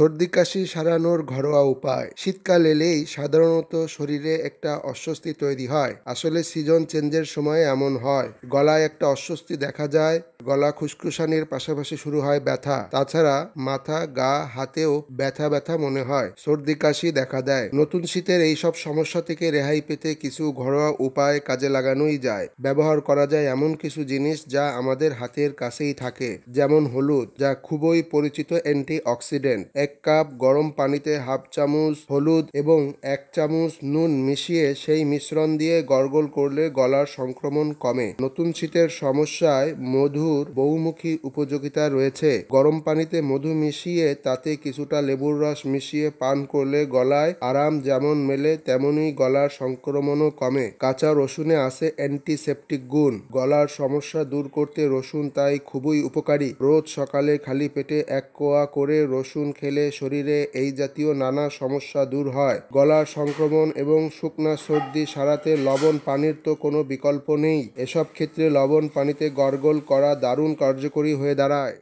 সর্দি কাশি সারানোর ঘরোয়া উপায় শীতকাল এলেই সাধারণত শরীরে একটা অস্বস্তি তৈরি হয় আসলে সিজন চেঞ্জের সময় এমন হয় গলায় একটা অস্বস্তি দেখা যায় গলা খুসখুসানির পাশাপাশি শুরু হয় ব্যথা তাছাড়া মাথা গা হাতেও ব্যথা ব্যথা মনে হয় সর্দি কাশি দেখা দেয় নতুন শীতের এই সব সমস্যা থেকে রেহাই পেতে কিছু ঘরোয়া উপায় কাজে লাগানোই যায় ব্যবহার করা যায় এমন কিছু জিনিস যা আমাদের হাতের কাছেই থাকে যেমন হলুদ যা খুবই পরিচিত অ্যান্টিঅক্সিডেন্ট এক কাপ গরম পানিতে হাফ চামচ হলুদ এবং এক চামচ নুন মিশিয়ে সেই মিশ্রণ দিয়ে গরগল করলে গলার সংক্রমণ কমে নতুন শীতের সমস্যায় মধু মধুর বহুমুখী উপযোগিতা রয়েছে গরম পানিতে মধু মিশিয়ে তাতে কিছুটা লেবুর রস মিশিয়ে পান করলে গলায় আরাম যেমন মেলে তেমনই গলার সংক্রমণও কমে কাঁচা রসুনে আছে অ্যান্টিসেপটিক গুণ গলার সমস্যা দূর করতে রসুন তাই খুবই উপকারী রোজ সকালে খালি পেটে এক কোয়া করে রসুন খেলে শরীরে এই জাতীয় নানা সমস্যা দূর হয় গলার সংক্রমণ এবং শুকনা সর্দি সারাতে লবণ পানির তো কোনো বিকল্প নেই এসব ক্ষেত্রে লবণ পানিতে গরগল করা দারুণ কার্যকরী হয়ে দাঁড়ায়